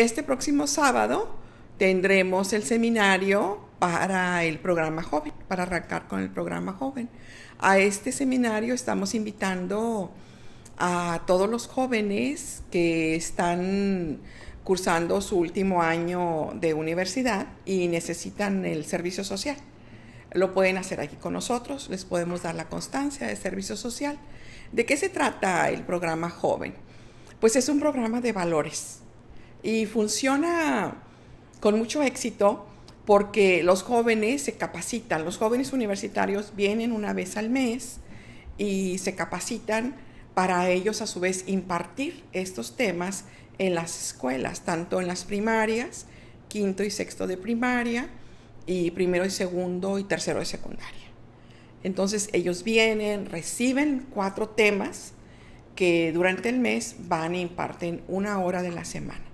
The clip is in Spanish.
Este próximo sábado tendremos el seminario para el programa joven, para arrancar con el programa joven. A este seminario estamos invitando a todos los jóvenes que están cursando su último año de universidad y necesitan el servicio social. Lo pueden hacer aquí con nosotros, les podemos dar la constancia de servicio social. ¿De qué se trata el programa joven? Pues es un programa de valores y funciona con mucho éxito porque los jóvenes se capacitan, los jóvenes universitarios vienen una vez al mes y se capacitan para ellos a su vez impartir estos temas en las escuelas, tanto en las primarias, quinto y sexto de primaria, y primero y segundo y tercero de secundaria. Entonces ellos vienen, reciben cuatro temas que durante el mes van e imparten una hora de la semana.